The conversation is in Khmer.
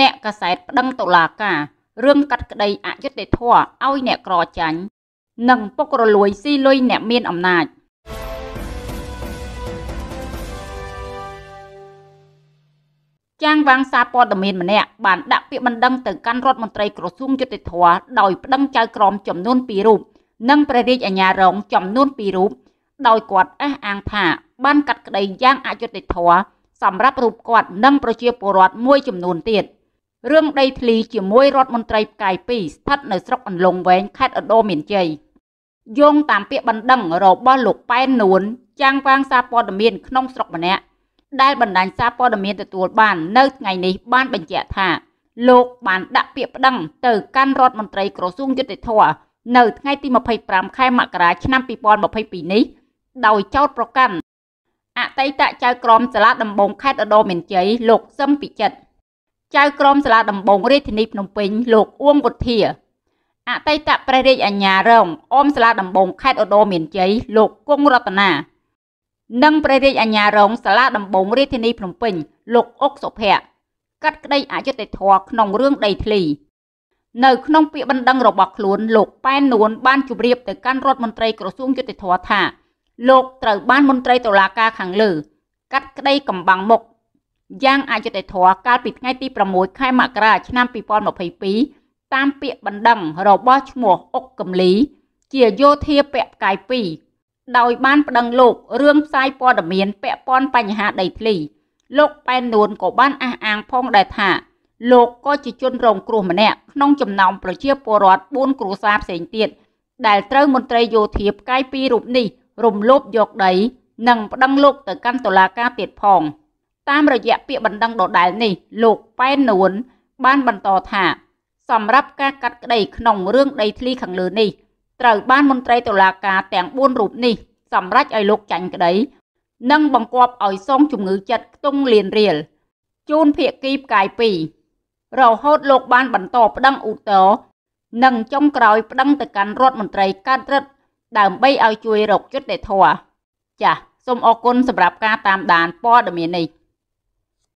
អ្នកកសែតប្តឹងតុលាការរឿងកាត់ក្តីអយុត្តិធម៌ឲ្យអ្នកក្រចាញ់និងពុករលួយស៊ីលុយអ្នកមានអំណាចចាងវាងសារព័ត៌មានម្នាក់បានដាក់ពាក្យបណ្ដឹងទៅកាន់រដ្ឋមន្ត្រីក្រសួងយុតិធធដោយប្តឹងចៅក្រមចំនួន2រូប និងព្រះរាជអាជ្ញារងចំនួន2រូបដោយគាត់អះអាង ថា បានកាត់ក្តីយ៉ាងអយុត្តិធម៌សម្រាប់រូបគាត់ និងប្រជាពលរដ្ឋមួយចំនួនទៀត។រឿងដីធ្លីជាមួយរដ្ឋមន្ត្រីផ្កាយ2ស្ថិតនៅស្រុកអន្លង់វែងខេត្តឧត្តរមានជ័យយោងតាមពាក្យបណ្ដឹងរបស់លោកប៉ែននួនចាងវាងសារព័ត៌មានក្នុងស្រុកម្នាក់ដែលបណ្ដាញសារព័ត៌មានទទួលបាននៅថ្ងៃនេះបានបញ្ជាក់ថា លោកបាន ដាក់ពាក្យប្តឹង ទៅកាន់រដ្ឋមន្ត្រីក្រសួងយុតិធធនៅថ្ងៃ ទី25ខែមករាឆ្នាំ2022នេះ ដោយចោទប្រកាន់អតីតចៅក្រមសាលាដំបងខេត្តឧត្តរមានជ័យលោកសឹមពិចិត្រចៅក្រមសាលាដំបងរាជធានីភ្នំពេញ លោកអួងវុធាអតីតព្រះរាជអាជ្ញារងអមសាលាដំបងខេត្តឧត្តរមានជ័យលោកគង់រតនានិងព្រះរាជអាជ្ញារងសាលាដំបងរាជធានីភ្នំពេញលោកអុកសុភ័ក្រកាត់ក្តីអយុត្តិធម៌ក្នុងរឿងដីធ្លី នៅ ក្នុងពាក្យបណ្ដឹងរបស់ខ្លួនលោកប៉ែននួនបានជម្រាបទៅកាន់រដ្ឋមន្ត្រីក្រសួងយុតិធធម៌ថាលោកត្រូវបានមន្ត្រីតុលាការខាងលើកាត់ក្តីកំបាំងមុខយ៉ាងអយុត្តិធម៌កាលពីថ្ងៃទី6ខែមករាឆ្នាំ2022តាមពាក្យបណ្ដឹងរបស់ឈ្មោះអុកកំលី ជាយោធាពាក់ផ្កាយ2ដោយបាន ប្តឹងលោករឿងផ្សាយព័ត៌មានពាក់ព័ន្ធបញ្ហាដីធ្លីលោកប៉ែននួនក៏បានអះអាងផងដែរថាលោកក៏ជាជនរងគ្រោះម្នាក់ក្នុងចំណោមប្រជាពលរដ្ឋ4គ្រួសារផ្សេងទៀតដែលត្រូវមន្ត្រីយោធាផ្កាយ2រូបនេះរំលោភយកដី និងប្តឹងលោកទៅកាន់តុលាការទៀតផង។តាមរយៈពាក្យបណ្ដឹងដដែលនេះលោកប៉ែននួន បានបន្តថាសម្រាប់ការកាត់ក្តីក្នុងរឿងដីធ្លីខាងលើនេះត្រូវបានមន្ត្រីតុលាការទាំង4រូបនេះសម្រេចឲ្យលោកចាញ់ក្តី និងបង្គាប់ឲ្យសងជំងឺចិត្តខ្ទង់លៀនរៀលជូនភាគីផ្កាយ2រហូតលោក បាន បន្តប្តឹងឧទ្ធរនិងចុងក្រោយប្តឹងទៅកាន់រដ្ឋមន្ត្រីកើតរដ្ឋដើម្បីឲ្យជួយរកយុត្តិធម៌ចាសសូមអរគុណសម្រាប់ការតាមដានព័ត៌មាននេះ